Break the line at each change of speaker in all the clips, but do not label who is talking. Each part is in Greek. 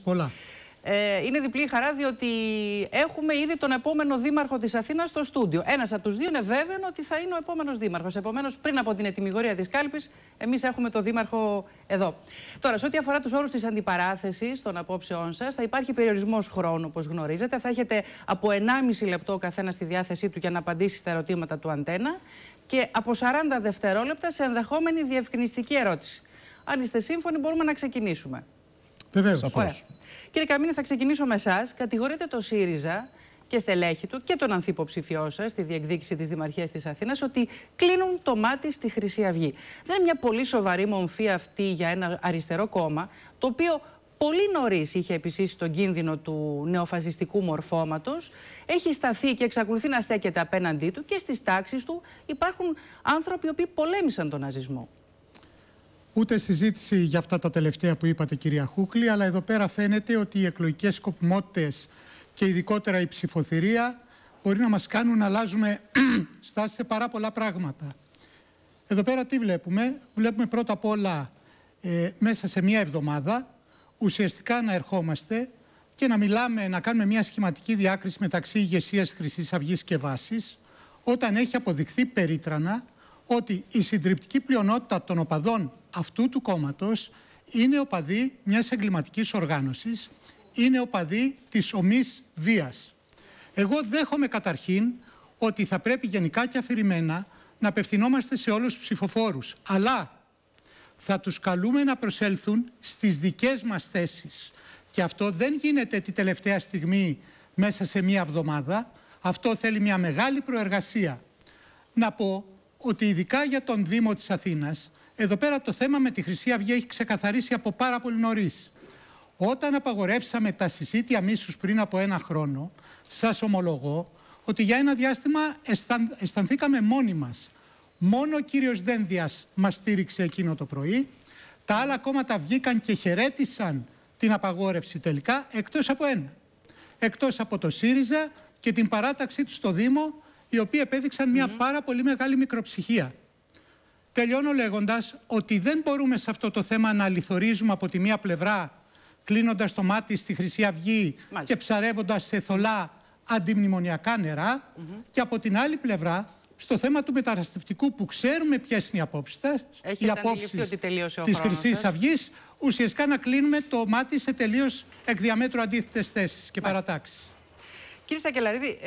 πολλά.
Ε, είναι διπλή χαρά διότι έχουμε ήδη τον επόμενο δήμαρχο της Αθήνας στο στούντιο. Ένας από τους δύο είναι βέβαιος ότι θα είναι ο επόμενος δήμαρχος. Επομένως, πριν από την ετοιμιγορία της κάλπης, εμείς έχουμε τον δήμαρχο εδώ. Τώρα, σε ό,τι αφορά τους όρους της αντιπαράθεσης των απόψεών σας, θα υπάρχει περιορισμός χρόνου, όπως γνωρίζετε. Θα έχετε από 1,5 λεπτό ο καθένας στη διάθεσή του για να απαντήσει στα ερωτήματα του αντένα και από 40 δευτερόλεπτα σε ενδεχόμενη διευκρινιστική ερώτηση. Αν είστε σύμφωνοι, μπορούμε να ξεκινήσουμε. Βεβαίως. Κύριε Καμίνη, θα ξεκινήσω με εσάς. Κατηγορείτε το ΣΥΡΙΖΑ και στελέχη του και τον ανθίποψηφιό σα στη διεκδίκηση της Δημαρχίας της Αθήνας ότι κλείνουν το μάτι στη Χρυσή Αυγή. Δεν είναι μια πολύ σοβαρή μομφή αυτή για ένα αριστερό κόμμα, το οποίο πολύ νωρίς είχε επισύσει τον κίνδυνο του νεοφασιστικού μορφώματος. Έχει σταθεί και εξακολουθεί να στέκεται απέναντί του και στις τάξεις του υπάρχουν άνθρωποι οι οποίοι πολέμησαν τον ναζισμό
ούτε συζήτηση για αυτά τα τελευταία που είπατε κυρία Χούκλη, αλλά εδώ πέρα φαίνεται ότι οι εκλογικές σκοπιμότητες και ειδικότερα η ψηφοθυρία μπορεί να μας κάνουν να αλλάζουμε στάση σε πάρα πολλά πράγματα. Εδώ πέρα τι βλέπουμε. Βλέπουμε πρώτα απ' όλα ε, μέσα σε μία εβδομάδα ουσιαστικά να ερχόμαστε και να μιλάμε, να κάνουμε μία σχηματική διάκριση μεταξύ ηγεσίας χρυσής αυγής και βάσης, όταν έχει αποδειχθεί περίτρανα ότι η συντριπτική πλειονότητα των οπαδών αυτού του κόμματος είναι οπαδοί μιας εγκληματικής οργάνωσης, είναι οπαδοί της ομής βίας. Εγώ δέχομαι καταρχήν ότι θα πρέπει γενικά και αφηρημένα να απευθυνόμαστε σε όλους τους ψηφοφόρους. Αλλά θα τους καλούμε να προσέλθουν στις δικές μας θέσεις. Και αυτό δεν γίνεται τη τελευταία στιγμή μέσα σε μία εβδομάδα. Αυτό θέλει μια μεγάλη προεργασία. Να πω ότι ειδικά για τον Δήμο της Αθήνας εδώ πέρα το θέμα με τη Χρυσή Αυγή έχει ξεκαθαρίσει από πάρα πολύ νωρίς. Όταν απαγορεύσαμε τα συσίτια μίσους πριν από ένα χρόνο, σας ομολογώ ότι για ένα διάστημα αισθαν, αισθανθήκαμε μόνοι μας. Μόνο ο κύριος Δένδιας μας στήριξε εκείνο το πρωί. Τα άλλα κόμματα βγήκαν και χαιρέτησαν την απαγόρευση τελικά, εκτός από ένα. Εκτός από το ΣΥΡΙΖΑ και την παράταξή του στο Δήμο, οι οποίοι επέδειξαν μια πάρα πολύ μεγάλη μικροψυχία. Τελειώνω λέγοντας ότι δεν μπορούμε σε αυτό το θέμα να αληθορίζουμε από τη μία πλευρά κλείνοντας το μάτι στη Χρυσή Αυγή και ψαρεύοντας σε θολά αντιμνημονιακά νερά και από την άλλη πλευρά στο θέμα του μεταναστευτικού που ξέρουμε ποιες είναι οι απόψεις οι απόψει τη Χρυσή Αυγής, ουσιαστικά να κλείνουμε το μάτι σε τελείως εκ διαμέτρου αντίθετες θέσεις και παρατάξεις.
Κύριε Σακελαρίδη,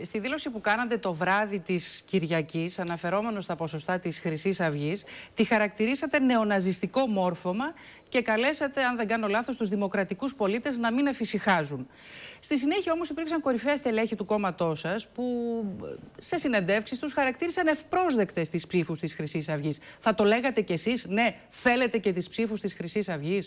ε, στη δήλωση που κάνατε το βράδυ της Κυριακής, αναφερόμενος στα ποσοστά της Χρυσής Αυγής, τη χαρακτηρίσατε νεοναζιστικό μόρφωμα και καλέσατε, αν δεν κάνω λάθος, τους δημοκρατικούς πολίτες να μην εφησυχάζουν. Στη συνέχεια όμως υπήρξαν κορυφαία στελέχη του κόμματός σας που σε συνεντεύξεις τους χαρακτήρισαν ευπρόσδεκτες τις ψήφους της Χρυσής Αυγής. Θα το λέγατε κι εσείς, ναι, θέλετε και τις ψήφους της Χρυσής Αυγής.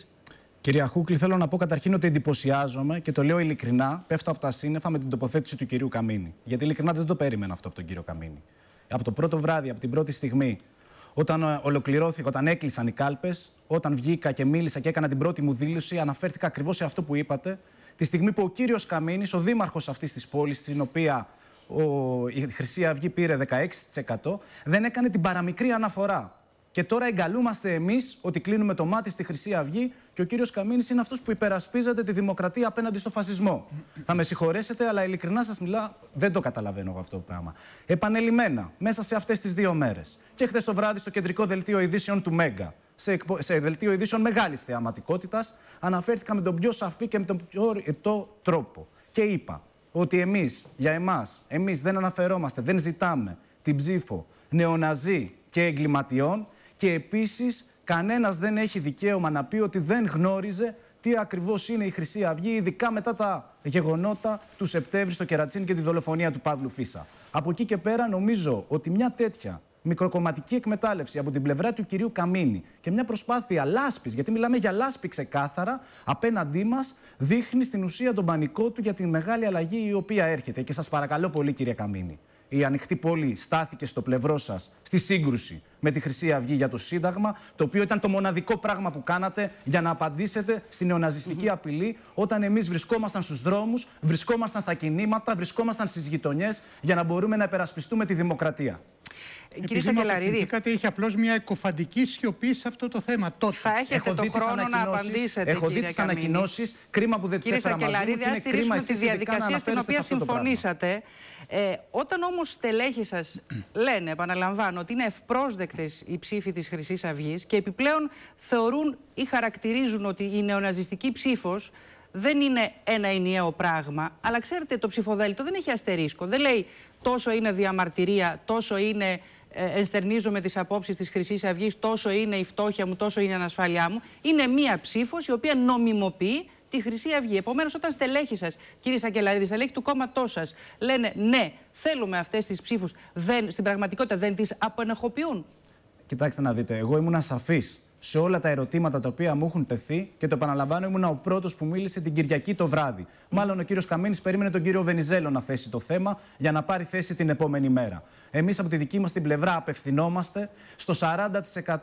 Κυρία Χούκλη, θέλω να πω καταρχήν ότι εντυπωσιάζομαι και το λέω ειλικρινά. Πέφτω από τα σύννεφα με την τοποθέτηση του κυρίου Καμίνη. Γιατί ειλικρινά δεν το περίμενα αυτό από τον κύριο Καμίνη. Από το πρώτο βράδυ, από την πρώτη στιγμή, όταν ε, ολοκληρώθηκα, όταν έκλεισαν οι κάλπες, όταν βγήκα και μίλησα και έκανα την πρώτη μου δήλωση, αναφέρθηκα ακριβώς σε αυτό που είπατε. Τη στιγμή που ο κύριος Καμίνης, ο δήμαρχος αυτής της πόλης, στην οποία ο, η Χρυσή Αυγή πήρε 16%, δεν έκανε την παραμικρή αναφορά και τώρα εγκαλούμαστε εμείς ότι κλείνουμε το μάτι στη Χρυσή Αυγή και ο κύριος Καμίνης είναι αυτός που υπερασπίζεται τη δημοκρατία απέναντι στο φασισμό. Θα με συγχωρέσετε, αλλά ειλικρινά σας μιλά, δεν το καταλαβαίνω εγώ αυτό το πράγμα. Επανελειμμένα, μέσα σε αυτές τις δύο μέρες και χθες το βράδυ στο κεντρικό δελτίο ειδήσεων του Μέγκα, σε, εκπο... σε δελτίο ειδήσεων μεγάλης θεαματικότητας, αναφέρθηκα με τον πιο σαφή και με τον πιο ρητό τρόπο. Και είπα ότι εμείς, για εμάς, εμείς δεν αναφερόμαστε, δεν ζητάμε την ψήφο νεοναζί και εγκληματιών, και επίσης κανένας δεν έχει δικαίωμα να πει ότι δεν γνώριζε τι ακριβώς είναι η Χρυσή Αυγή, ειδικά μετά τα γεγονότα του Σεπτέμβρη στο Κερατσίν και τη δολοφονία του Παύλου Φίσα. Από εκεί και πέρα νομίζω ότι μια τέτοια μικροκομματική εκμετάλλευση από την πλευρά του κυρίου Καμίνη και μια προσπάθεια λάσπης, γιατί μιλάμε για λάσπη ξεκάθαρα, απέναντί μας δείχνει στην ουσία τον πανικό του για τη μεγάλη αλλαγή η οποία έρχεται. Και σας παρακαλώ πολύ κύριε Καμίνη, η ανοιχτή πόλη στάθηκε στο πλευρό σας στη σύγκρουση με τη Χρυσή Αυγή για το Σύνταγμα, το οποίο ήταν το μοναδικό πράγμα που κάνατε για να απαντήσετε στην νεοναζιστική απειλή, όταν εμείς βρισκόμασταν στους δρόμους, βρισκόμασταν στα κινήματα, βρισκόμασταν στις γειτονιές για να μπορούμε να υπερασπιστούμε τη δημοκρατία. Κύριε Σακελαρίδη. Κάτι έχει απλώς μια εκοφαντική
σιωπή σε αυτό το θέμα. Τότε. Θα έχετε τον χρόνο να απαντήσετε. Έχω δει τι ανακοινώσεις.
Κρίμα που δεν τις έφερα μαζί. Κύριε Σακελαρίδη, α τη διαδικασία στην οποία συμφωνήσατε.
Ε, όταν όμως στελέχοι σας λένε, επαναλαμβάνω, ότι είναι ευπρόσδεκτες οι ψήφοι της Χρυσής Αυγής και επιπλέον θεωρούν ή χαρακτηρίζουν ότι η νεοναζιστική νεοναζιστικη ψηφος δεν είναι ένα ενιαίο πράγμα. Αλλά ξέρετε, το ψηφοδέλτιο δεν έχει αστερίσκο. Δεν λέει τόσο είναι διαμαρτυρία, τόσο είναι ε, εστερνίζομαι τις απόψεις της Χρυσής Αυγής, τόσο είναι η φτώχεια μου, τόσο είναι η ανασφάλειά μου. Είναι μία ψήφος η οποία νομιμοποιεί τη Χρυσή Αυγή. Επομένως, όταν στελέχη σας, κύριε Σακελαρίδη, στελέχη του κόμματός σας, λένε ναι, θέλουμε αυτές τις ψήφους, στην πραγματικότητα δεν τις αποενεχοποιούν.
Κοιτάξτε να δείτε, εγώ ήμουν ασαφή σε όλα τα ερωτήματα τα οποία μου έχουν τεθεί και το επαναλαμβάνω, ήμουν ο πρώτος που μίλησε την Κυριακή το βράδυ. Μάλλον ο κύριος Καμίνης περίμενε τον κύριο Βενιζέλο να θέσει το θέμα για να πάρει θέση την επόμενη μέρα. Εμείς από τη δική μας την πλευρά απευθυνόμαστε στο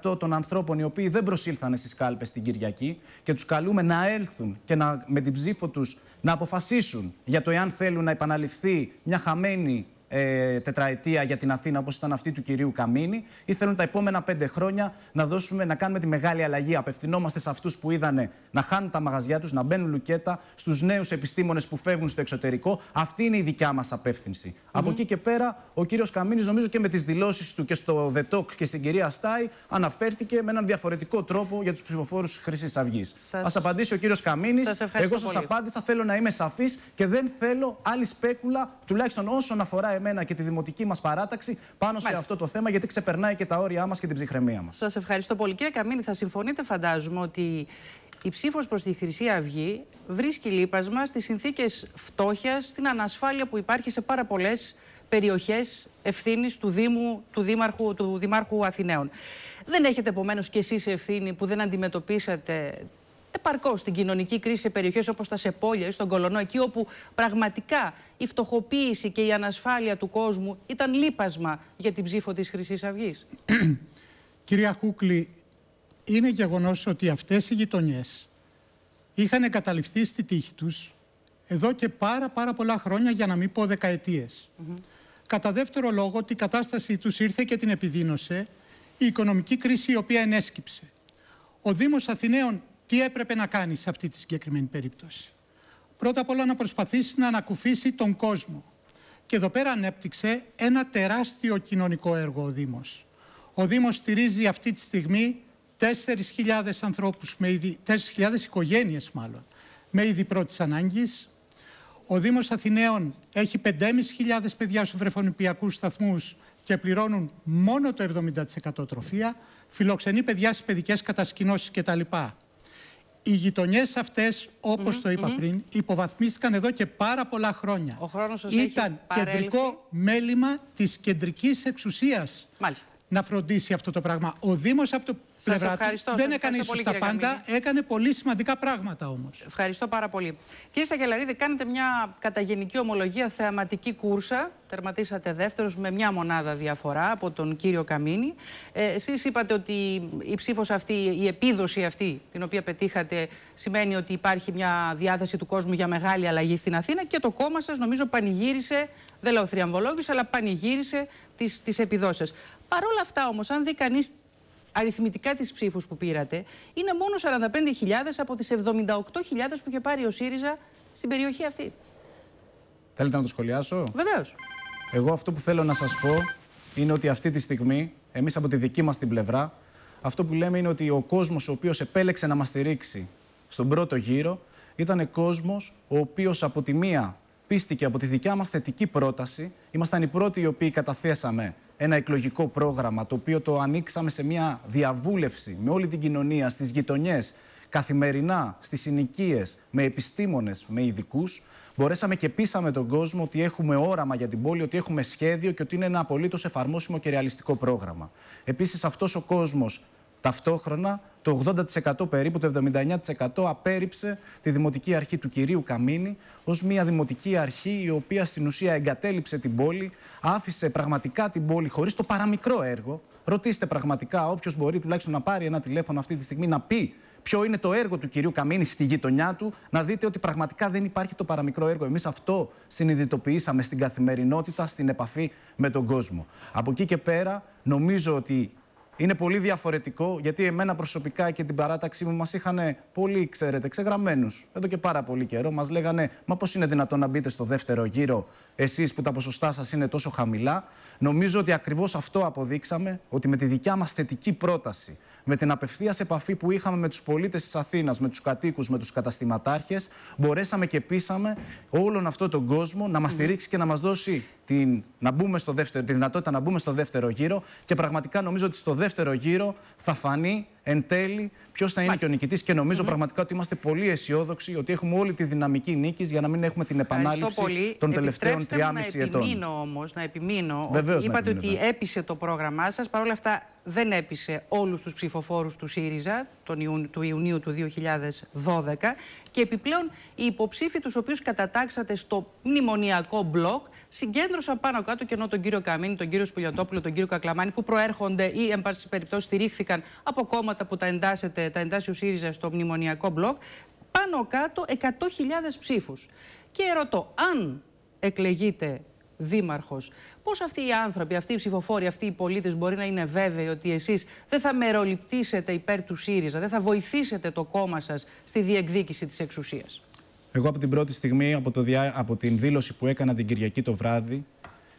40% των ανθρώπων οι οποίοι δεν προσήλθαν στις κάλπες την Κυριακή και τους καλούμε να έλθουν και να, με την ψήφο τους να αποφασίσουν για το εάν θέλουν να επαναληφθεί μια χαμένη ε, τετραετία για την Αθήνα όπως ήταν αυτή του κυρίου Καμίνη ή θέλουν τα επόμενα πέντε χρόνια να, δώσουμε, να κάνουμε τη μεγάλη αλλαγή. Απευθυνόμαστε σε αυτούς που είδανε να χάνουν τα μαγαζιά τους, να μπαίνουν λουκέτα, στους νέους επιστήμονες που φεύγουν στο εξωτερικό. Αυτή είναι η δικιά μας απεύθυνση. Mm Από εκεί και πέρα, ο κύριος Καμίνης, νομίζω και με τις δηλώσεις του και στο ΔΕΤΟΚ και στην κυρία Στάι, αναφέρθηκε με έναν διαφορετικό τρόπο για τους ψηφοφόρους Χρυσής Αυγής. Σας... Ας απαντήσει ο κύριος Καμίνης. Εγώ σας απάντησα, θέλω να είμαι σαφής και δεν θέλω άλλη σπέκουλα, τουλάχιστον όσον αφορά εμένα και τη δημοτική μας παράταξη πάνω σε αυτό το θέμα, γιατί ξεπερνάει και τα όρια μας και την ψυχραιμία μας.
Σας ευχαριστώ πολύ. Κύριε Καμίνη, θα συμφωνείτε, φαντάζομαι, ότι η ψήφος προς τη Χρυσή Αυγή βρίσκει λείπασμα στις συνθήκες φτώχειας, στην ανασφάλεια που υπάρχει σε πάρα πολλές περιοχές ευθύνης του Δήμου, του Δήμαρχου, του Δημάρχου Αθηναίων. Δεν έχετε επομένως κι εσείς ευθύνη που δεν αντιμετωπίσατε επαρκώς στην κοινωνική κρίση σε περιοχές όπως τα Σεπόλια ή στον Κολονό, εκεί όπου πραγματικά η φτωχοποίηση και η ανασφάλεια του κόσμου ήταν λύπασμα για την ψήφο της Χρυσής Αυγής.
Κυρία Χούκλη, είναι γεγονός ότι αυτές οι γειτονιές είχαν καταληφθεί στη τύχη τους εδώ και πάρα, πάρα πολλά χρόνια, για να μην πω δεκαετίες. Κατά δεύτερο λόγο, ότι η κατάστασή τους ήρθε και την επιδίνωσε η οικονομική κρίση η οποία ενέσκυψε. Ο Δήμος Αθηναίων τι έπρεπε να κάνεις σε αυτή τη συγκεκριμένη περίπτωση. Πρώτα απ' όλα να προσπαθήσεις να ανακουφίσει τον κόσμο. Και εδώ πέρα ανέπτυξε ένα τεράστιο κοινωνικό έργο ο Δήμος. Ο Δήμος στηρίζει αυτή τη στιγμή 4.000 ανθρώπους, με 4.000 οικογένειες μάλλον, με είδη πρώτης ανάγκης. Ο Δήμος Αθηναίων έχει 5.500 παιδιά στους βρεφονιπιακούς σταθμούς και πληρώνουν μόνο το 70% τροφία. Φιλοξενεί παιδιά στις παιδικές κατασκηνώσεις κτλ. Οι γειτονιές αυτές, όπως το είπα πριν, υποβαθμίστηκαν εδώ και πάρα πολλά χρόνια. Ο Ήταν κεντρικό μέλημα της κεντρικής εξουσίας να φροντίσει αυτό το πράγμα. Ο Δήμος από το σας ευχαριστώ. Δεν έκανε ίσω τα πάντα, έκανε πολύ σημαντικά πράγματα όμως.
Ευχαριστώ πάρα πολύ. Κύριε Σακελαρίδη, κάνετε μια καταγενική ομολογία θεαματική κούρσα. Τερματίσατε δεύτερος με μια μονάδα διαφορά από τον κύριο Καμίνη. Ε, Εσείς είπατε ότι η ψήφος αυτή, η επίδοση αυτή την οποία πετύχατε, σημαίνει ότι υπάρχει μια διάθεση του κόσμου για μεγάλη αλλαγή στην Αθήνα και το κόμμα σας νομίζω πανηγύρισε, δεν λέω θριαμβολόγηση, αλλά πανηγύρισε τις επιδόσει. Παρ' όλα αυτά όμως, αν δει κανείς αριθμητικά τις ψήφους που πήρατε, είναι μόνο 45.000 από τις 78.000 που είχε πάρει ο ΣΥΡΙΖΑ στην περιοχή αυτή.
Θέλετε να το σχολιάσω. Βεβαίως. Εγώ αυτό που θέλω να σας πω είναι ότι αυτή τη στιγμή, εμείς από τη δική μας την πλευρά, αυτό που λέμε είναι ότι ο κόσμος ο οποίος επέλεξε να μας στηρίξει στον πρώτο γύρο ήταν κόσμος ο οποίος από τη μία πίστηκε από τη δικιά μας θετική πρόταση, ήμασταν οι πρώτοι οι οποίοι καταθέσαμε ένα εκλογικό πρόγραμμα το οποίο το ανοίξαμε σε μια διαβούλευση με όλη την κοινωνία, στις γειτονιές, καθημερινά, στις συνοικίες, με επιστήμονες, με ειδικούς. Μπορέσαμε και πείσαμε τον κόσμο ότι έχουμε όραμα για την πόλη, ότι έχουμε σχέδιο και ότι είναι ένα απολύτως εφαρμόσιμο και ρεαλιστικό πρόγραμμα. Επίσης, αυτός ο κόσμος Ταυτόχρονα το 80% περίπου, το 79% απέρριψε τη Δημοτική Αρχή του κυρίου Καμίνη ως μια Δημοτική Αρχή η οποία στην ουσία εγκατέλειψε την πόλη, άφησε πραγματικά την πόλη χωρίς το παραμικρό έργο. Ρωτήστε πραγματικά όποιος μπορεί τουλάχιστον να πάρει ένα τηλέφωνο αυτή τη στιγμή να πει ποιο είναι το έργο του κυρίου Καμίνη στη γειτονιά του, να δείτε ότι πραγματικά δεν υπάρχει το παραμικρό έργο. Εμείς αυτό συνειδητοποιήσαμε στην καθημερινότητα, στην επαφή με τον κόσμο. Από εκεί και πέρα, νομίζω ότι είναι πολύ διαφορετικό γιατί εμένα προσωπικά και την παράταξή μου μας είχαν πολύ, ξέρετε, ξεγραμμένους εδώ και πάρα πολύ καιρό. Μας λέγανε, μα πώς είναι δυνατόν να μπείτε στο δεύτερο γύρο, εσείς που τα ποσοστά σας είναι τόσο χαμηλά. Νομίζω ότι ακριβώς αυτό αποδείξαμε, ότι με τη δικιά μας θετική πρόταση, με την απευθείας επαφή που είχαμε με τους πολίτες της Αθήνας, με τους κατοίκους, με τους καταστηματάρχες, μπορέσαμε και πείσαμε όλον αυτό τον κόσμο να μας στηρίξει και να μας δώσει την, να μπούμε στο δεύτερο, τη δυνατότητα να μπούμε στο δεύτερο γύρο. Και πραγματικά νομίζω ότι στο δεύτερο γύρο θα φανεί εν τέλει ποιος θα είναι και ο νικητής. Και νομιζω πραγματικά ότι είμαστε πολύ αισιόδοξοι ότι έχουμε όλη τη δυναμική νίκης για να μην έχουμε την επανάληψη των τελευταίων 3,5 ετών. Να επιμείνω
όμως, να επιμείνω. Βεβαίως είπατε ότι ναι. έπεισε το πρόγραμμά σας. Παρ' όλα αυτά δεν έπεισε όλους τους ψηφοφόρους του ΣΥΡΙΖΑ τον του Ιουνίου του 2012. Και επιπλέον οι υποψήφοι τους οποίου κατατάξατε στο μνημονιακό μπλοκ συγκέντρωσαν πάνω κάτω και ενώ τον κύριο Καμίνη, τον κύριο Σπουλιατόπουλο, τον κύριο Κακλαμάνη, που προέρχονται ή, εν πάση περιπτώσει, στηρίχθηκαν από κόμματα που τα, εντάσσεται, τα εντάσσει ο ΣΥΡΙΖΑ στο μνημονιακό μπλοκ, πάνω κάτω 100.000 ψήφους. Και ρωτώ, αν εκλεγείτε δήμαρχος, πώς αυτοί οι άνθρωποι, αυτοί οι ψηφοφόροι, αυτοί οι πολίτες μπορεί να είναι βέβαιοι ότι εσείς δεν θα μεροληπτήσετε υπέρ του ΣΥΡΙΖΑ, δεν θα βοηθήσετε το κόμμα σας στη διεκδίκηση της εξουσίας.
Εγώ από την πρώτη στιγμή, από, το διά, από την δήλωση που έκανα την Κυριακή το βράδυ,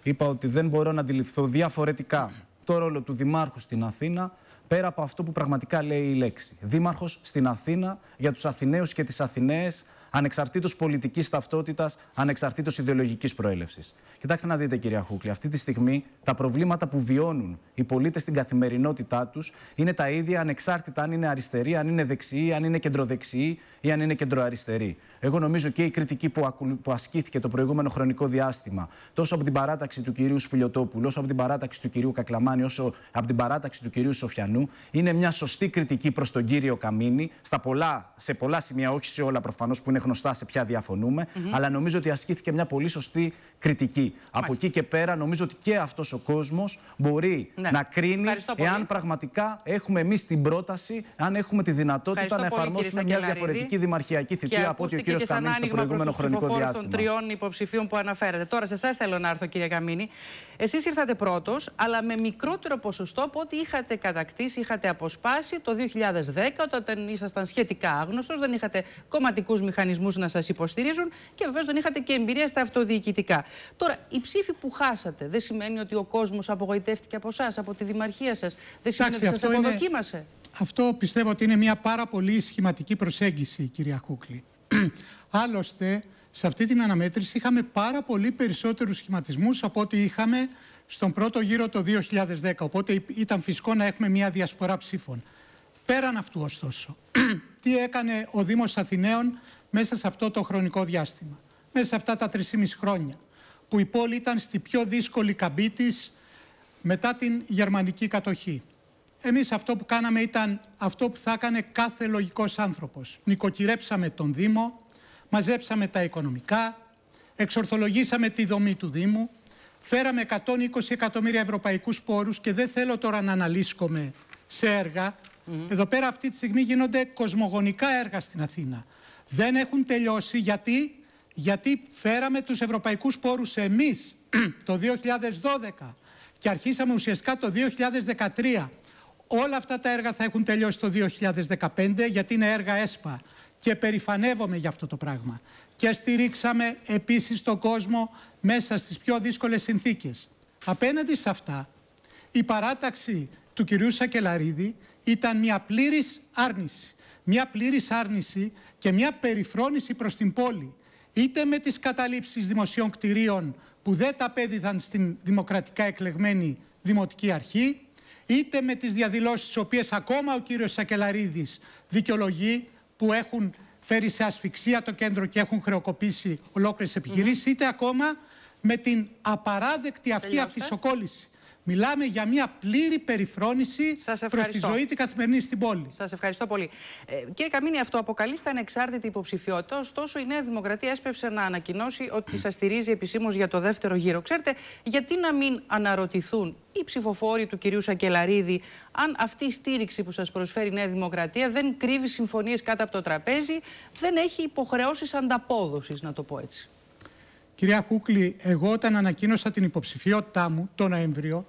είπα ότι δεν μπορώ να αντιληφθώ διαφορετικά το ρόλο του Δημάρχου στην Αθήνα πέρα από αυτό που πραγματικά λέει η λέξη. Δήμαρχος στην Αθήνα για τους Αθηναίους και τις Αθηναίες ανεξαρτήτως πολιτικής ταυτότητας, ανεξαρτήτως ιδεολογικής προέλευσης. Κοιτάξτε να δείτε κυρία Χούκλη, αυτή τη στιγμή τα προβλήματα που βιώνουν οι πολίτες στην καθημερινότητά τους είναι τα ίδια ανεξάρτητα αν είναι αριστεροί, αν είναι δεξιοί, αν είναι κεντροδεξιοί ή αν είναι κεντροαριστεροί. Εγώ νομίζω και η κριτική που, ασκήθηκε το προηγούμενο χρονικό διάστημα, τόσο από την παράταξη του κυρίου Σπουλιοτόπουλου, όσο από την παράταξη του κυρίου Κακλαμάνη, όσο από την παράταξη του κυρίου Σοφιανού, είναι μια σωστή κριτική προς τον κύριο Καμίνη, στα πολλά, σε πολλά σημεία, όχι σε όλα προφανώς που είναι είναι γνωστά σε ποια διαφωνούμε, mm -hmm. αλλά νομίζω ότι ασκήθηκε μια πολύ σωστή κριτική. Μάλιστα. Από εκεί και πέρα, νομίζω ότι και αυτός ο κόσμος μπορεί ναι. να κρίνει εάν πραγματικά έχουμε εμείς την πρόταση, αν έχουμε τη δυνατότητα να εφαρμόσουμε μια διαφορετική δημαρχιακή θητεία από ό,τι ο κύριο Καμίνη στο προηγούμενο χρονικό διάστημα. των τριών
υποψηφίων που αναφέρατε. Τώρα, σε εσάς θέλω να έρθω, κύριε Καμίνη. Εσείς ήρθατε πρώτος, αλλά με μικρότερο ποσοστό από ό,τι είχατε κατακτήσει, είχατε αποσπάσει το 2010, όταν ήσασταν σχετικά άγνωστος, δεν είχατε κομματικούς μηχανισμούς μηχανισμού να σας υποστηρίζουν και βεβαίως δεν είχατε και εμπειρία στα αυτοδιοικητικά. Τώρα, η ψήφοι που χάσατε δεν σημαίνει ότι ο κόσμος απογοητεύτηκε από εσά, από τη δημαρχία σας. Δεν σημαίνει Άξι, ότι σας αποδοκίμασε. Είναι...
Αυτό πιστεύω ότι είναι μια πάρα πολύ σχηματική προσέγγιση, κυρία Κούκλη. Άλλωστε, σε αυτή την αναμέτρηση είχαμε πάρα πολύ περισσότερους σχηματισμούς από ό,τι είχαμε στον πρώτο γύρο το 2010. Οπότε ήταν φυσικό να έχουμε μια διασπορά ψήφων. Πέραν αυτού, ωστόσο, τι έκανε ο Δήμος Αθηναίων μέσα σε αυτό το χρονικό διάστημα. Μέσα σε αυτά τα 3,5 χρόνια που η πόλη ήταν στη πιο δύσκολη καμπή της μετά την γερμανική κατοχή. Εμείς αυτό που κάναμε ήταν αυτό που θα έκανε κάθε λογικός άνθρωπος. Νοικοκυρέψαμε τον Δήμο, μαζέψαμε τα οικονομικά, εξορθολογήσαμε τη δομή του Δήμου, φέραμε 120 εκατομμύρια ευρωπαϊκούς πόρους και δεν θέλω τώρα να αναλύσκομαι σε έργα. Mm -hmm. Εδώ πέρα αυτή τη στιγμή γίνονται κοσμογονικά έργα στην Αθήνα δεν έχουν τελειώσει γιατί, γιατί φέραμε τους ευρωπαϊκούς πόρους εμείς το 2012 και αρχίσαμε ουσιαστικά το 2013. Όλα αυτά τα έργα θα έχουν τελειώσει το 2015 γιατί είναι έργα ΕΣΠΑ και περηφανεύομαι για αυτό το πράγμα. Και στηρίξαμε επίσης τον κόσμο μέσα στις πιο δύσκολες συνθήκες. Απέναντι σε αυτά, η παράταξη του κυρίου Σακελαρίδη ήταν μια πλήρης άρνηση μια πλήρης άρνηση και μια περιφρόνηση προς την πόλη, είτε με τις καταλήψεις δημοσίων κτηρίων που δεν τα απέδιδαν στην δημοκρατικά εκλεγμένη Δημοτική Αρχή, είτε με τις διαδηλώσεις τις οποίες ακόμα ο κύριος Σακελαρίδης δικαιολογεί που έχουν φέρει σε ασφυξία το κέντρο και έχουν χρεοκοπήσει ολόκληρες επιχειρήσεις, είτε ακόμα με την απαράδεκτη αυτή
Μιλάμε για μια πλήρη περιφρόνηση προς τη ζωή τη καθημερινή στην πόλη. Σας ευχαριστώ πολύ. Ε, κύριε Καμίνη, αυτό αποκαλείστε ανεξάρτητη υποψηφιότητα. Ωστόσο, η Νέα Δημοκρατία έσπευσε να ανακοινώσει ότι σας στηρίζει επισήμως για το δεύτερο γύρο. Ξέρετε, γιατί να μην αναρωτηθούν οι ψηφοφόροι του κυρίου Σακελαρίδη αν αυτή η στήριξη που σας προσφέρει η Νέα Δημοκρατία δεν κρύβει συμφωνίες κάτω από το τραπέζι, δεν έχει υποχρεώσεις ανταπόδοσης, να το πω έτσι.
Κυρία Χούκλη, εγώ όταν ανακοίνωσα την υποψηφιότητά μου το Νοέμβριο,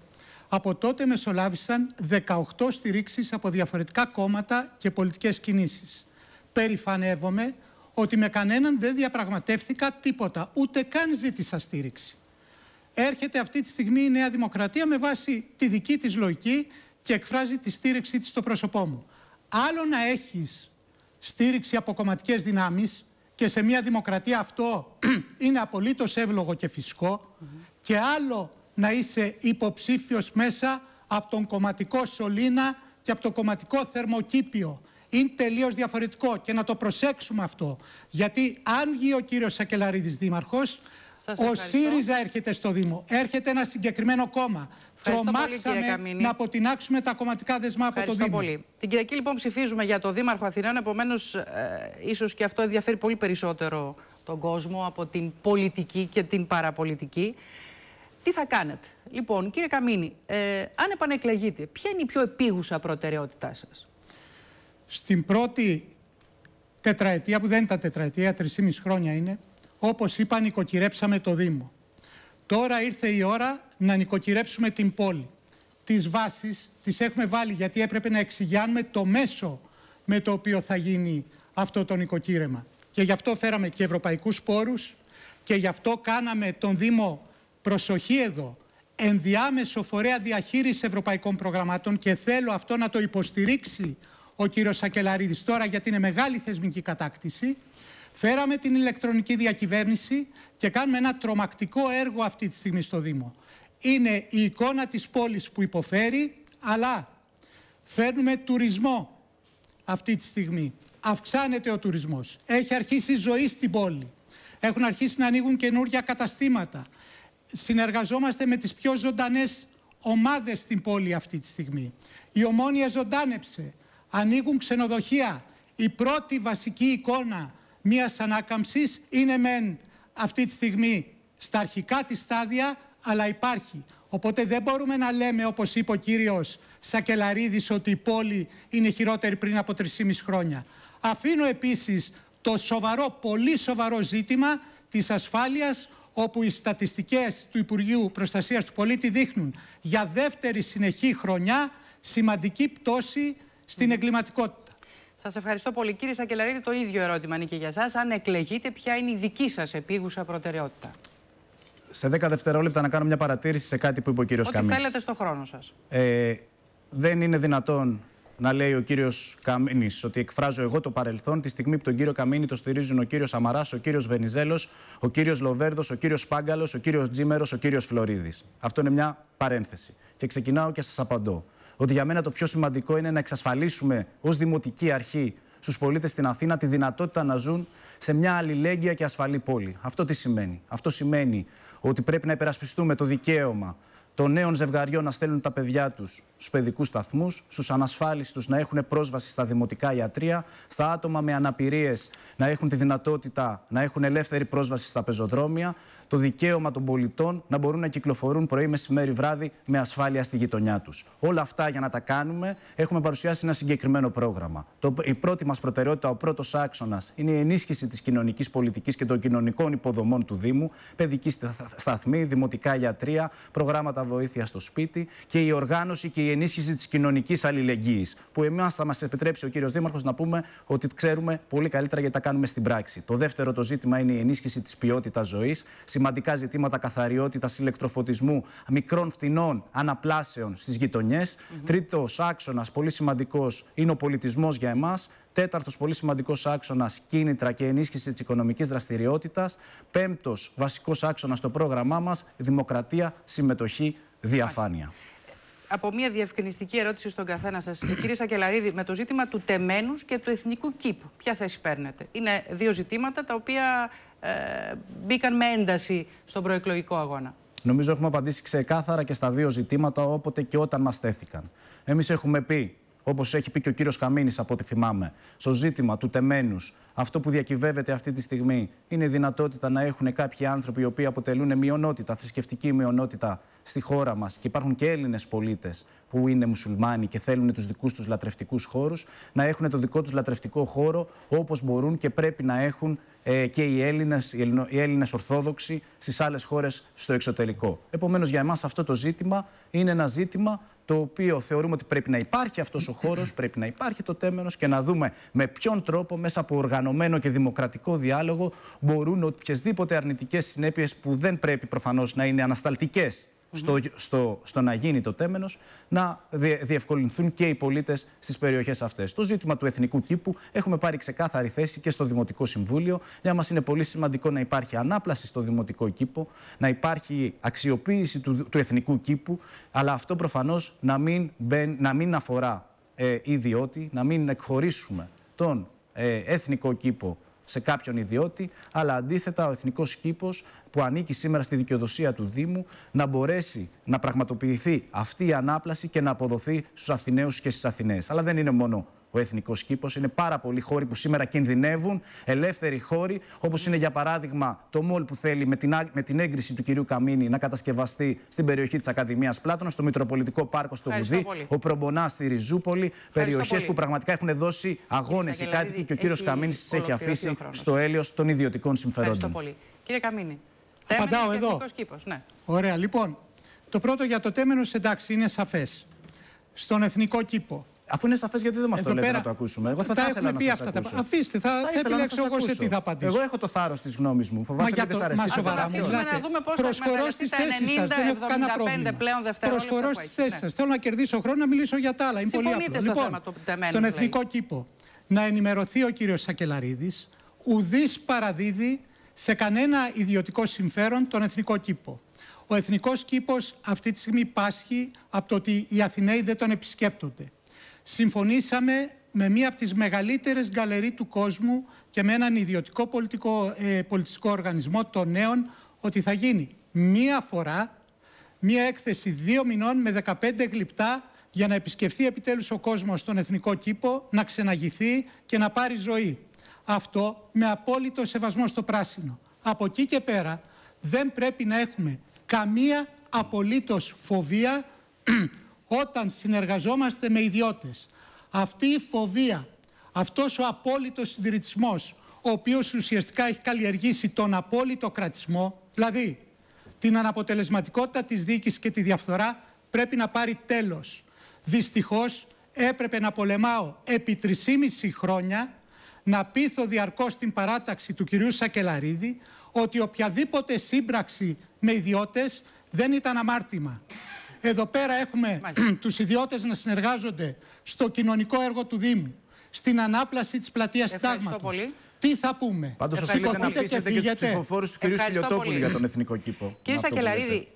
από τότε μεσολάβησαν 18 στηρίξεις από διαφορετικά κόμματα και πολιτικές κινήσεις. Περιφανεύομαι ότι με κανέναν δεν διαπραγματεύτηκα τίποτα, ούτε καν ζήτησα στήριξη. Έρχεται αυτή τη στιγμή η Νέα Δημοκρατία με βάση τη δική της λογική και εκφράζει τη στήριξή της στο πρόσωπό μου. Άλλο να έχεις στήριξη από κομματικές δυνάμεις, και σε μια δημοκρατία αυτό είναι απολύτως εύλογο και φυσικό και άλλο να είσαι υποψήφιος μέσα από τον κομματικό σωλήνα και από το κομματικό θερμοκήπιο. Είναι τελείως διαφορετικό και να το προσέξουμε αυτό. Γιατί αν βγει ο κύριος Σακελαρίδης δήμαρχος ο ΣΥΡΙΖΑ έρχεται στο Δήμο. Έρχεται ένα συγκεκριμένο κόμμα.
Τρομάξαμε να
αποτινάξουμε τα κομματικά δεσμά από το Δήμο. Πολύ.
Την Κυριακή λοιπόν ψηφίζουμε για το Δήμαρχο Αθηνών. Επομένως, ε, ίσως και αυτό ενδιαφέρει πολύ περισσότερο τον κόσμο από την πολιτική και την παραπολιτική. Τι θα κάνετε. Λοιπόν, κύριε Καμίνη, ε, αν επανεκλεγείτε, ποια είναι η πιο επίγουσα προτεραιότητά σας.
Στην πρώτη τετραετία, που δεν ήταν τετραετία, τρεις χρόνια είναι, όπως είπα, νοικοκυρέψαμε το Δήμο. Τώρα ήρθε η ώρα να νοικοκυρέψουμε την πόλη. Τις βάσεις τις έχουμε βάλει γιατί έπρεπε να εξηγιάνουμε το μέσο με το οποίο θα γίνει αυτό το νοικοκύρεμα. Και γι' αυτό φέραμε και ευρωπαϊκούς πόρους και γι' αυτό κάναμε τον Δήμο προσοχή εδώ ενδιάμεσο φορέα διαχείρισης ευρωπαϊκών προγραμμάτων και θέλω αυτό να το υποστηρίξει ο κύριος Σακελαρίδης τώρα γιατί είναι μεγάλη θεσμική κατάκτηση Φέραμε την ηλεκτρονική διακυβέρνηση και κάνουμε ένα τρομακτικό έργο αυτή τη στιγμή στο Δήμο. Είναι η εικόνα της πόλης που υποφέρει, αλλά φέρνουμε τουρισμό αυτή τη στιγμή. Αυξάνεται ο τουρισμός. Έχει αρχίσει η ζωή στην πόλη. Έχουν αρχίσει να ανοίγουν καινούργια καταστήματα. Συνεργαζόμαστε με τις πιο ζωντανές ομάδες στην πόλη αυτή τη στιγμή. Η Ομόνια ζωντάνεψε. Ανοίγουν ξενοδοχεία. Η πρώτη βασική εικόνα μία ανάκαμψης είναι μεν αυτή τη στιγμή στα αρχικά της στάδια, αλλά υπάρχει. Οπότε δεν μπορούμε να λέμε, όπως είπε ο κύριος Σακελαρίδης ότι η πόλη είναι χειρότερη πριν από 3,5 χρόνια. Αφήνω επίσης το σοβαρό, πολύ σοβαρό ζήτημα της ασφάλειας, όπου οι στατιστικές του Υπουργείου Προστασίας του Πολίτη δείχνουν για δεύτερη συνεχή χρονιά σημαντική πτώση στην
εγκληματικότητα. Σας ευχαριστώ πολύ. Κύριε Σακελαρίδη, το ίδιο ερώτημα είναι και για εσά. Αν εκλεγείτε, ποια είναι η δική σας επίγουσα προτεραιότητα.
Σε 10 δευτερόλεπτα να κάνω μια παρατήρηση σε κάτι που είπε ο κύριος Καμίνη. Ό,τι θέλετε
στο χρόνο σας.
Ε, δεν είναι δυνατόν να λέει ο κύριος Καμίνης ότι εκφράζω εγώ το παρελθόν τη στιγμή που τον κύριο Καμίνη το στηρίζουν ο κύριος Αμαράς, ο κύριος Βενιζέλος, ο κύριος Λοβέρδος, ο κύριος Πάγκαλος, ο κύριος Τζίμερος, ο κύριος Φλωρίδης. Αυτό είναι μια παρένθεση. Και ξεκινάω και σας απαντώ ότι για μένα το πιο σημαντικό είναι να εξασφαλίσουμε ως δημοτική αρχή στους πολίτες στην Αθήνα τη δυνατότητα να ζουν σε μια αλληλέγγυα και ασφαλή πόλη. Αυτό τι σημαίνει. Αυτό σημαίνει ότι πρέπει να υπερασπιστούμε το δικαίωμα των νέων ζευγαριών να στέλνουν τα παιδιά τους στους παιδικούς σταθμούς, στους ανασφάλιστους να έχουν πρόσβαση στα δημοτικά ιατρία, στα άτομα με αναπηρίες να έχουν τη δυνατότητα να έχουν ελεύθερη πρόσβαση στα πεζοδρόμια, το δικαίωμα των πολιτών να μπορούν να κυκλοφορούν πρωί, μεσημέρι, βράδυ με ασφάλεια στη γειτονιά τους. Όλα αυτά για να τα κάνουμε έχουμε παρουσιάσει ένα συγκεκριμένο πρόγραμμα. Το, η πρώτη μας προτεραιότητα, ο πρώτος άξονας, είναι η ενίσχυση της κοινωνικής πολιτικής και των κοινωνικών υποδομών του Δήμου, παιδική σταθμή, δημοτικά γιατρία, προγράμματα βοήθειας στο σπίτι και η οργάνωση και η ενίσχυση της κοινωνικής αλληλεγγύης. Που εμάς θα μας επιτρέψει ο κύριος Δήμαρχος να πούμε ότι ξέρουμε πολύ καλύτερα γιατί τα κάνουμε στην πράξη. Το δεύτερο το ζήτημα είναι η ενίσχυση της ποιότητας ζωής σημαντικά ζητήματα καθαριότητας, ηλεκτροφωτισμού, μικρών φτηνών αναπλάσεων στις γειτονιές. Mm-hmm. Τρίτος άξονας, πολύ σημαντικός, είναι ο πολιτισμός για εμάς. Τέταρτος πολύ σημαντικός άξονας, κίνητρα και ενίσχυση της οικονομικής δραστηριότητας. Πέμπτος βασικός άξονας στο πρόγραμμά μας, δημοκρατία, συμμετοχή, διαφάνεια
από μια διευκρινιστική ερώτηση στον καθένα σας. Κύριε Σακελαρίδη, με το ζήτημα του τεμένους και του εθνικού κήπου, ποια θέση παίρνετε. Είναι δύο ζητήματα τα οποία ε, μπήκαν με ένταση στον προεκλογικό αγώνα.
Νομίζω έχουμε απαντήσει ξεκάθαρα και στα δύο ζητήματα όποτε και όταν μας τέθηκαν. Εμείς έχουμε πει Όπως έχει πει και ο κύριος Καμίνη, από ό,τι θυμάμαι, στο ζήτημα του τεμένους, αυτό που διακυβεύεται αυτή τη στιγμή είναι η δυνατότητα να έχουν κάποιοι άνθρωποι οι οποίοι αποτελούν μειονότητα, θρησκευτική μειονότητα, στη χώρα μας και υπάρχουν και Έλληνες πολίτες που είναι μουσουλμάνοι και θέλουν τους δικούς τους λατρευτικούς χώρους, να έχουν το δικό τους λατρευτικό χώρο όπως μπορούν και πρέπει να έχουν ε, και οι Έλληνες οι Έλληνες Ορθόδοξοι στις άλλες χώρες στο εξωτερικό. Επομένως, για εμάς αυτό το ζήτημα είναι ένα ζήτημα το οποίο θεωρούμε ότι πρέπει να υπάρχει αυτός ο χώρος, πρέπει να υπάρχει το τέμενος και να δούμε με ποιον τρόπο μέσα από οργανωμένο και δημοκρατικό διάλογο μπορούν οποιασδήποτε αρνητικές συνέπειες που δεν πρέπει προφανώς να είναι ανασταλτικές στο, στο, στο να γίνει το τέμενος, να διευκολυνθούν και οι πολίτες στις περιοχές αυτές. Το ζήτημα του εθνικού κήπου έχουμε πάρει ξεκάθαρη θέση και στο Δημοτικό Συμβούλιο. Για μας είναι πολύ σημαντικό να υπάρχει ανάπλαση στο Δημοτικό κήπο, να υπάρχει αξιοποίηση του, του εθνικού κήπου, αλλά αυτό προφανώς να, μην να μην αφορά ε, ιδιώτη, να μην εκχωρήσουμε τον ε, εθνικό κήπο σε κάποιον ιδιώτη, αλλά αντίθετα ο εθνικός κήπος που ανήκει σήμερα στη δικαιοδοσία του Δήμου να μπορέσει να πραγματοποιηθεί αυτή η ανάπλαση και να αποδοθεί στους Αθηναίους και στις Αθηναίες. Αλλά δεν είναι μόνο ο εθνικός κήπος. Είναι πάρα πολλοί χώροι που σήμερα κινδυνεύουν, ελεύθεροι χώροι, όπως είναι για παράδειγμα το μόλ που θέλει με την, με την έγκριση του κυρίου Καμίνη να κατασκευαστεί στην περιοχή της Ακαδημίας Πλάτωνας, στο Μητροπολιτικό Πάρκο στο Βουδί, ο Προμπονά στη Ριζούπολη. Περιοχέ που πραγματικά έχουν δώσει αγώνες οι κάτοικοι και ο κύριος Καμίνης τις έχει αφήσει στο έλεος των ιδιωτικών συμφερόντων. Ευχαριστώ
πολύ. Κύριε Καμίνη. εδώ. ναι.
Ωραία. Λοιπόν, το πρώτο για το τέμενος εντάξει είναι σαφές. Στον εθνικό κήπο Αφού είναι σαφές, γιατί δεν μας το λέτε πέρα... να το ακούσουμε. Εγώ θα, τα θα ήθελα να πει σας αυτά. Ακούσω. Τα... Αφήστε, θα, θα, θα επιλέξω εγώ σε τι θα απαντήσω. Εγώ
έχω το θάρρος της γνώμης μου. Φοβάμαι ότι δεν σα σοβαρά μιλάτε. Να
δούμε πώς θα κερδίσει τα 90 Δεν πλέον δευτερόλεπτα. Προσχωρώ στι θέσει σας. Θέλω να κερδίσω χρόνο να μιλήσω για τα άλλα. Είναι πολύ απλό. Λοιπόν, στον δηλαδή. εθνικό κήπο να ενημερωθεί ο κύριος Σακελαρίδης ουδής παραδίδει σε κανένα ιδιωτικό συμφέρον τον εθνικό κήπο. Ο εθνικός κήπος αυτή τη στιγμή πάσχει από το ότι οι Αθηναίοι δεν τον επισκέπτονται συμφωνήσαμε με μία από τις μεγαλύτερες γκαλερί του κόσμου και με έναν ιδιωτικό πολιτικό, ε, πολιτιστικό οργανισμό των νέων ότι θα γίνει μία φορά μία έκθεση δύο μηνών με 15 γλυπτά για να επισκεφθεί επιτέλους ο κόσμος στον εθνικό κήπο, να ξεναγηθεί και να πάρει ζωή. Αυτό με απόλυτο σεβασμό στο πράσινο. Από εκεί και πέρα δεν πρέπει να έχουμε καμία απολύτως φοβία όταν συνεργαζόμαστε με ιδιώτες. Αυτή η φοβία, αυτός ο απόλυτος συντηρητισμός, ο οποίος ουσιαστικά έχει καλλιεργήσει τον απόλυτο κρατισμό, δηλαδή την αναποτελεσματικότητα της δίκης και τη διαφθορά, πρέπει να πάρει τέλος. Δυστυχώς έπρεπε να πολεμάω επί 3,5 χρόνια να πείθω διαρκώς την παράταξη του κυρίου Σακελαρίδη ότι οποιαδήποτε σύμπραξη με ιδιώτες δεν ήταν αμάρτημα. Εδώ πέρα έχουμε τους ιδιώτες να συνεργάζονται στο κοινωνικό έργο του Δήμου, στην ανάπλαση της πλατείας Τάγματο. Τι θα πούμε. Πάντως, και, και τους
του κυρίου Σπιλιοτόπουλου για τον εθνικό κήπο. Κύριε Σακελαρίδη,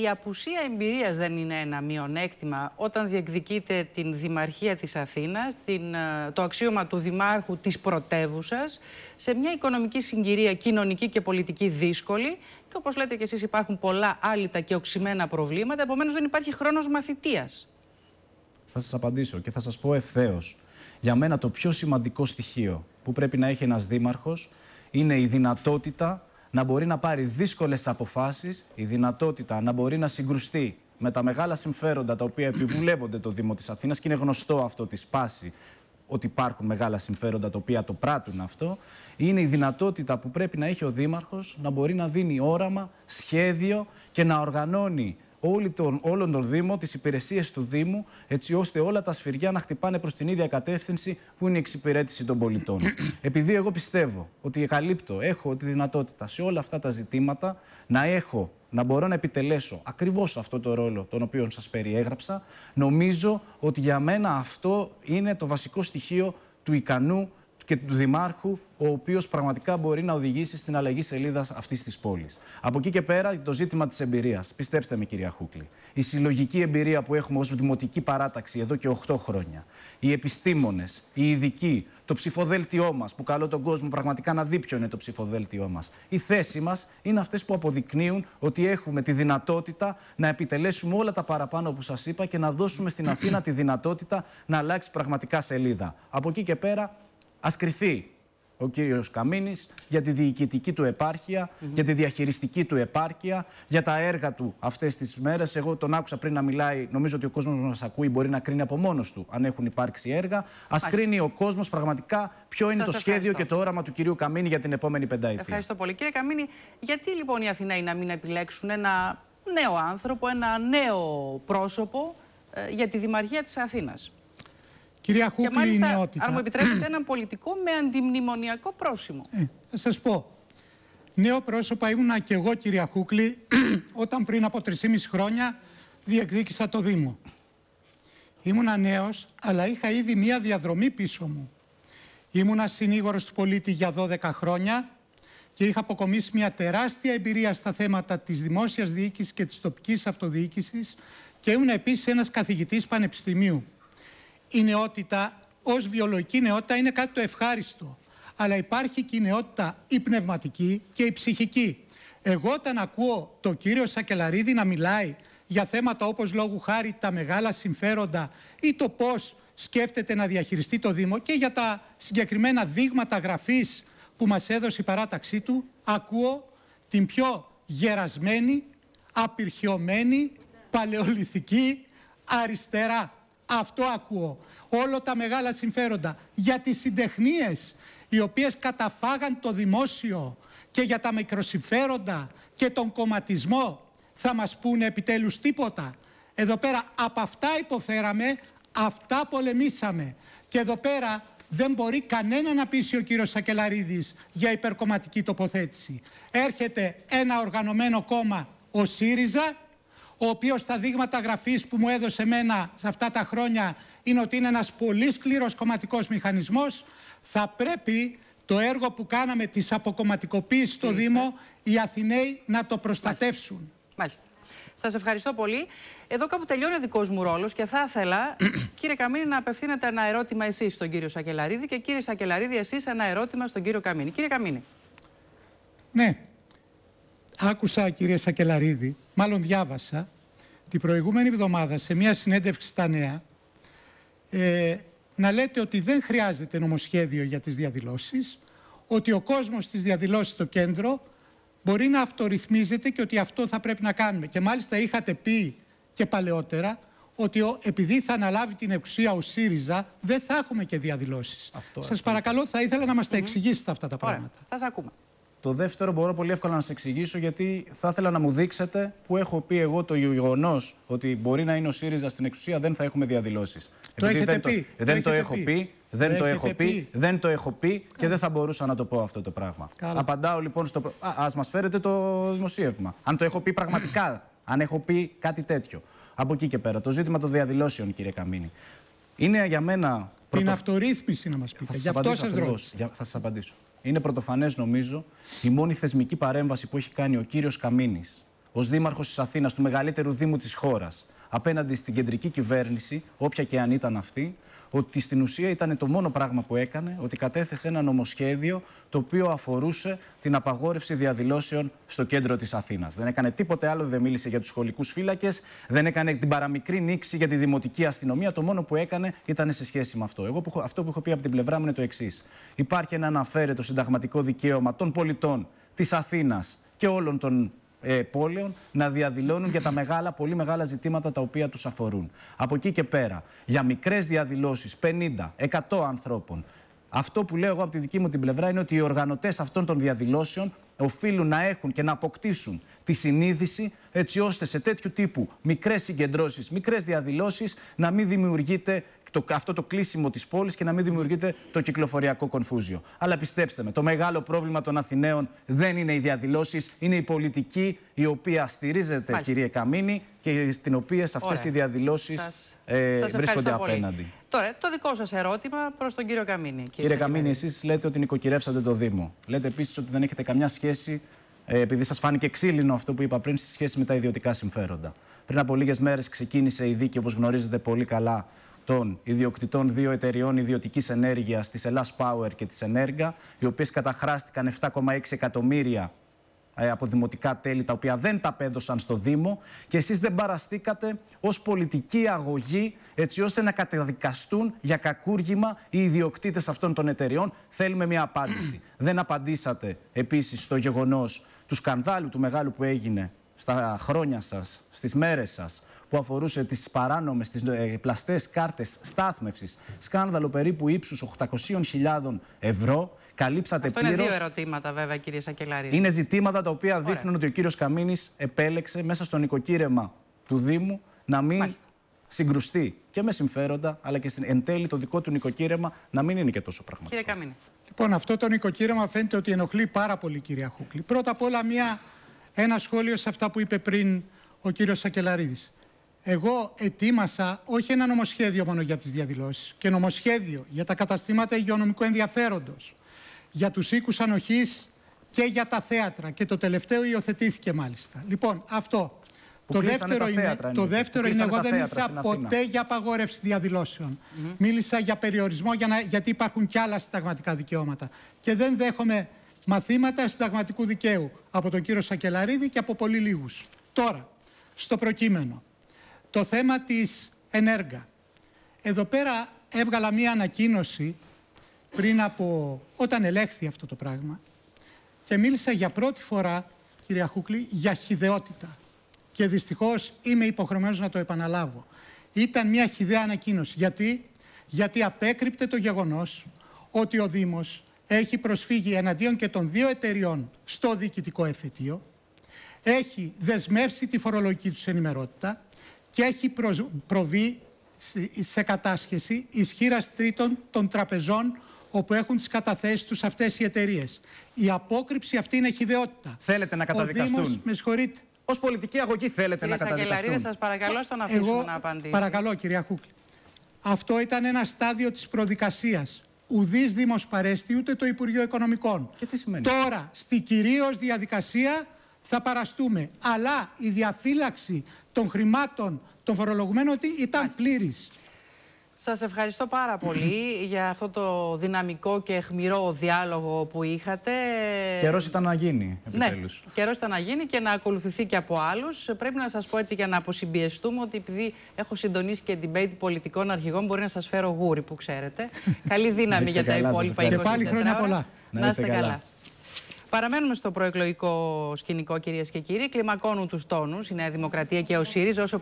η απουσία εμπειρίας δεν είναι ένα μειονέκτημα όταν διεκδικείται την Δημαρχία της Αθήνας, ε, το αξίωμα του Δημάρχου της πρωτεύουσας σε μια οικονομική συγκυρία κοινωνική και πολιτική δύσκολη και όπως λέτε και εσείς υπάρχουν πολλά άλυτα και οξυμένα προβλήματα, επομένως δεν υπάρχει χρόνος μαθητείας.
Θα σας απαντήσω και θα σας πω ευθέως. Για μένα το πιο σημαντικό στοιχείο που πρέπει να έχει ένας δήμαρχος είναι η δυνατότητα να μπορεί να πάρει δύσκολες αποφάσεις, η δυνατότητα να μπορεί να συγκρουστεί με τα μεγάλα συμφέροντα τα οποία επιβουλεύονται το Δήμο της Αθήνας και είναι γνωστό αυτό τη σπάση ότι υπάρχουν μεγάλα συμφέροντα τα οποία το πράττουν αυτό, είναι η δυνατότητα που πρέπει να έχει ο Δήμαρχος να μπορεί να δίνει όραμα, σχέδιο και να οργανώνει όλων των Δήμων, τις υπηρεσίες του Δήμου, έτσι ώστε όλα τα σφυριά να χτυπάνε προς την ίδια κατεύθυνση που είναι η εξυπηρέτηση των πολιτών. Επειδή εγώ πιστεύω ότι καλύπτω, έχω τη δυνατότητα σε όλα αυτά τα ζητήματα να έχω να μπορώ να επιτελέσω ακριβώς αυτό το ρόλο τον οποίο σας περιέγραψα, νομίζω ότι για μένα αυτό είναι το βασικό στοιχείο του ικανού και του Δημάρχου, ο οποίος πραγματικά μπορεί να οδηγήσει στην αλλαγή σελίδας αυτής της πόλης. Από εκεί και πέρα, το ζήτημα της εμπειρίας. Πιστέψτε με, κυρία Χούκλη. Η συλλογική εμπειρία που έχουμε ως δημοτική παράταξη εδώ και 8 χρόνια. Οι επιστήμονες, οι ειδικοί, το ψηφοδέλτιό μας, που καλώ τον κόσμο πραγματικά να δει ποιο είναι το ψηφοδέλτιό μας. Η θέση μας είναι αυτές που αποδεικνύουν ότι έχουμε τη δυνατότητα να επιτελέσουμε όλα τα παραπάνω που σας είπα και να δώσουμε στην Αθήνα τη δυνατότητα να αλλάξει πραγματικά σελίδα. Από εκεί και πέρα Ας κριθεί ο κύριος Καμίνης για τη διοικητική του επαρχεια mm για τη διαχειριστική του επάρκεια, για τα έργα του αυτές τις μέρες. Εγώ τον άκουσα πριν να μιλάει, νομίζω ότι ο κόσμος μας ακούει, μπορεί να κρίνει από μόνος του αν έχουν υπάρξει έργα. Ας, κρίνει ο κόσμος πραγματικά ποιο είναι το σχέδιο και το όραμα του κυρίου Καμίνη για την επόμενη πενταετία. Ευχαριστώ
πολύ. Κύριε Καμίνη, γιατί λοιπόν οι Αθηναίοι να μην επιλέξουν ένα νέο άνθρωπο, ένα νέο πρόσωπο ε, για τη Δημαρχία της Αθήνας. Κυρία Χούκλη, και μάλιστα, η αν μου επιτρέπετε, έναν πολιτικό με αντιμνημονιακό πρόσημο. Ε, θα σας πω.
Νέο πρόσωπα ήμουνα και εγώ, κυρία Χούκλη, όταν πριν από 3,5 χρόνια διεκδίκησα το Δήμο. Ήμουνα νέος, αλλά είχα ήδη μία διαδρομή πίσω μου. Ήμουνα συνήγορος του πολίτη για 12 χρόνια και είχα αποκομίσει μια τεράστια εμπειρία στα θέματα της δημόσιας διοίκησης και της τοπικής αυτοδιοίκησης και ήμουν επίσης ένας καθηγητής πανεπιστημίου η νεότητα ως βιολογική νεότητα είναι κάτι το ευχάριστο. Αλλά υπάρχει και η νεότητα η πνευματική και η ψυχική. Εγώ όταν ακούω το κύριο Σακελαρίδη να μιλάει για θέματα όπως λόγου χάρη τα μεγάλα συμφέροντα ή το πώς σκέφτεται να διαχειριστεί το Δήμο και για τα συγκεκριμένα δείγματα γραφής που μας έδωσε η παράταξή του, ακούω την πιο γερασμένη, απειρχιωμένη, παλαιοληθική αριστερά. Αυτό ακούω. Όλο τα μεγάλα συμφέροντα. Για τις συντεχνίες, οι οποίες καταφάγαν το δημόσιο και για τα μικροσυμφέροντα και τον κομματισμό, θα μας πούνε επιτέλους τίποτα. Εδώ πέρα από αυτά υποφέραμε, αυτά πολεμήσαμε. Και εδώ πέρα δεν μπορεί κανένα να πείσει ο κύριος Σακελαρίδης για υπερκομματική τοποθέτηση. Έρχεται ένα οργανωμένο κόμμα, ο ΣΥΡΙΖΑ, ο οποίος τα δείγματα γραφής που μου έδωσε εμένα σε αυτά τα χρόνια είναι ότι είναι ένας πολύ σκληρός κομματικός μηχανισμός, θα πρέπει το έργο που κάναμε της αποκομματικοποίησης στο Δήμο
οι Αθηναίοι να το προστατεύσουν. Μάλιστα. Μάλιστα. Σας ευχαριστώ πολύ. Εδώ κάπου τελειώνει ο δικός μου ρόλος και θα ήθελα, κύριε Καμίνη, να απευθύνετε ένα ερώτημα εσείς στον κύριο Σακελαρίδη και κύριε Σακελαρίδη, εσείς ένα ερώτημα στον κύριο Καμίνη. Κύριε Καμίνη.
Ναι. Άκουσα, κύριε Σακελαρίδη, μάλλον διάβασα, την προηγούμενη εβδομάδα σε μια συνέντευξη στα νέα ε, να λέτε ότι δεν χρειάζεται νομοσχέδιο για τις διαδηλώσεις, ότι ο κόσμος στις διαδηλώσεις στο κέντρο μπορεί να αυτορυθμίζεται και ότι αυτό θα πρέπει να κάνουμε. Και μάλιστα είχατε πει και παλαιότερα ότι επειδή θα αναλάβει την εξουσία ο ΣΥΡΙΖΑ, δεν θα έχουμε και
διαδηλώσεις. Σα
παρακαλώ, θα ήθελα να μας τα εξηγήσετε
αυτά τα πράγματα. Ωραία. Θα σας ακούμε. Το δεύτερο μπορώ πολύ εύκολα να σα εξηγήσω γιατί θα ήθελα να μου δείξετε που έχω πει εγώ το γεγονός ότι μπορεί να είναι ο ΣΥΡΙΖΑ στην εξουσία, δεν θα έχουμε διαδηλώσεις. Το Επειδή έχετε δεν πει. Το, δεν το, έχω πει. Δεν το, έχω πει, δεν το έχω πει και δεν θα μπορούσα να το πω αυτό το πράγμα. Απαντάω λοιπόν στο. Α ας μας φέρετε το δημοσίευμα. Αν το έχω πει πραγματικά, αν έχω πει κάτι τέτοιο. Από εκεί και πέρα. Το ζήτημα των διαδηλώσεων, κύριε Καμίνη. Είναι για μένα. Την πρωτο... αυτορύθμιση να μας πείτε. Γι' αυτό σα Θα σας απαντήσω. Είναι πρωτοφανές, νομίζω, η μόνη θεσμική παρέμβαση που έχει κάνει ο κύριος Καμίνης ως δήμαρχος της Αθήνας, του μεγαλύτερου Δήμου της χώρας, απέναντι στην κεντρική κυβέρνηση, όποια και αν ήταν αυτή, ότι στην ουσία ήταν το μόνο πράγμα που έκανε, ότι κατέθεσε ένα νομοσχέδιο το οποίο αφορούσε την απαγόρευση διαδηλώσεων στο κέντρο της Αθήνας. Δεν έκανε τίποτε άλλο, δεν μίλησε για τους σχολικούς φύλακες, δεν έκανε την παραμικρή νήξη για τη δημοτική αστυνομία. Το μόνο που έκανε ήταν σε σχέση με αυτό. Εγώ αυτό που έχω πει από την πλευρά μου είναι το εξής. Υπάρχει ένα αναφέρετο συνταγματικό δικαίωμα των πολιτών της Αθήνας και όλων των ε, πόλεων να διαδηλώνουν για τα μεγάλα, πολύ μεγάλα ζητήματα τα οποία τους αφορούν. Από εκεί και πέρα, για μικρές διαδηλώσεις, 50, 100 ανθρώπων, αυτό που λέω εγώ από τη δική μου την πλευρά είναι ότι οι οργανωτές αυτών των διαδηλώσεων οφείλουν να έχουν και να αποκτήσουν τη συνείδηση έτσι ώστε σε τέτοιου τύπου μικρές συγκεντρώσεις, μικρές διαδηλώσεις να μην δημιουργείται το, αυτό το κλείσιμο της πόλης και να μην δημιουργείται το κυκλοφοριακό κονφούζιο. Αλλά πιστέψτε με, το μεγάλο πρόβλημα των Αθηναίων δεν είναι οι διαδηλώσεις, είναι η πολιτική η οποία στηρίζεται, κύριε Καμίνη, και στην οποία αυτέ οι διαδηλώσεις ε, βρίσκονται απέναντι.
Τώρα, το δικό σας ερώτημα προς τον κύριο Καμίνη. Κύριε, κύριε Καμίνη,
εσείς λέτε ότι νοικοκυρεύσατε το Δήμο. Λέτε επίσης ότι δεν έχετε καμιά σχέση ε, επειδή σας φάνηκε ξύλινο αυτό που είπα πριν στη σχέση με τα ιδιωτικά συμφέροντα. Πριν από λίγες μέρες ξεκίνησε η δίκη, όπως γνωρίζετε πολύ καλά, των ιδιοκτητών δύο εταιριών ιδιωτικής ενέργειας, της Ελλάς Power και της Ενέργα, οι οποίες καταχράστηκαν 7,6 εκατομμύρια ε, από δημοτικά τέλη τα οποία δεν τα πέδωσαν στο Δήμο και εσείς δεν παραστήκατε ως πολιτική αγωγή έτσι ώστε να καταδικαστούν για κακούργημα οι ιδιοκτήτες αυτών των εταιριών. Θέλουμε μια απάντηση. δεν απαντήσατε επίσης στο γεγονός του σκανδάλου του μεγάλου που έγινε στα χρόνια σας, στις μέρες σας που αφορούσε τις παράνομες, τις ε, πλαστές κάρτες στάθμευσης. Σκάνδαλο περίπου ύψους 800.000 ευρώ. Καλύψατε Αυτό πλήρως. είναι δύο
ερωτήματα, βέβαια, κύριε Σακελάρη. Είναι
ζητήματα τα οποία Ωραία. δείχνουν ότι ο κύριος Καμίνης επέλεξε μέσα στο νοικοκύρεμα του Δήμου να μην Μάλιστα. συγκρουστεί και με συμφέροντα, αλλά και εν τέλει το δικό του νοικοκύρεμα να μην είναι και τόσο πραγματικό. Κύριε Καμίνη. Λοιπόν, αυτό το νοικοκύρεμα φαίνεται ότι ενοχλεί πάρα πολύ, κυρία
Χούκλη.
Πρώτα απ' όλα, μια, ένα σχόλιο σε αυτά που είπε πριν ο κύριος Σακελαρίδης. Εγώ ετοίμασα όχι ένα νομοσχέδιο μόνο για τις διαδηλώσεις και νομοσχέδιο για τα καταστήματα υγειονομικού ενδιαφέροντος, για τους οίκους ανοχής και για τα θέατρα και το τελευταίο υιοθετήθηκε μάλιστα. Λοιπόν, αυτό. Το δεύτερο, είναι, το δεύτερο είναι, εγώ δεν μίλησα ποτέ για απαγόρευση διαδηλώσεων. Μίλησα για περιορισμό για να, γιατί υπάρχουν κι άλλα συνταγματικά δικαιώματα. Και δεν δέχομαι μαθήματα συνταγματικού δικαίου από τον κύριο Σακελαρίδη και από πολύ λίγους. Τώρα, στο προκείμενο το θέμα της ενέργα. Εδώ πέρα έβγαλα μία ανακοίνωση πριν από όταν ελέγχθη αυτό το πράγμα και μίλησα για πρώτη φορά, κυρία Χούκλη, για χιδεότητα. Και δυστυχώς είμαι υποχρεωμένος να το επαναλάβω. Ήταν μια χιδέα ανακοίνωση. Γιατί? Γιατί απέκρυπτε το γεγονός ότι ο Δήμος έχει προσφύγει εναντίον και των δύο εταιριών στο διοικητικό εφετείο, έχει δεσμεύσει τη φορολογική τους ενημερότητα, και έχει προβεί σε κατάσχεση ισχύρας τρίτων των τραπεζών όπου έχουν τις καταθέσεις τους αυτές οι εταιρείες. Η απόκρυψη αυτή είναι χιδεότητα.
Θέλετε να
καταδικαστούν. Ο
Δήμος,
με Ως πολιτική αγωγή θέλετε
Κύριε να καταδικαστούν. Κύριε σας παρακαλώ
στον αφήσουμε Εγώ, να απαντήσει. Παρακαλώ, κυρία Χούκλη. Αυτό ήταν ένα στάδιο της προδικασίας. Ουδής Δήμος παρέστη, ούτε το Υπουργείο Οικονομικών. τι σημαίνει. Τώρα, στη κυρίως διαδικασία θα παραστούμε. Αλλά η διαφύλαξη των χρημάτων των φορολογουμένων ότι ήταν πλήρης.
Σας ευχαριστώ πάρα πολύ για αυτό το δυναμικό και αιχμηρό διάλογο που είχατε. Καιρός
ήταν να γίνει, ναι, επιτέλους.
Ναι, καιρός ήταν να γίνει και να ακολουθηθεί και από άλλους. Πρέπει να σας πω έτσι για να αποσυμπιεστούμε ότι επειδή έχω συντονίσει και debate πολιτικών αρχηγών μπορεί να σας φέρω γούρι που ξέρετε. Καλή δύναμη για τα υπόλοιπα 24 Και χρόνια πολλά. Να είστε καλά. Παραμένουμε στο προεκλογικό σκηνικό, κυρίες και κύριοι. Κλιμακώνουν τους τόνους η Νέα Δημοκρατία και ο ΣΥΡΙΖΑ όσο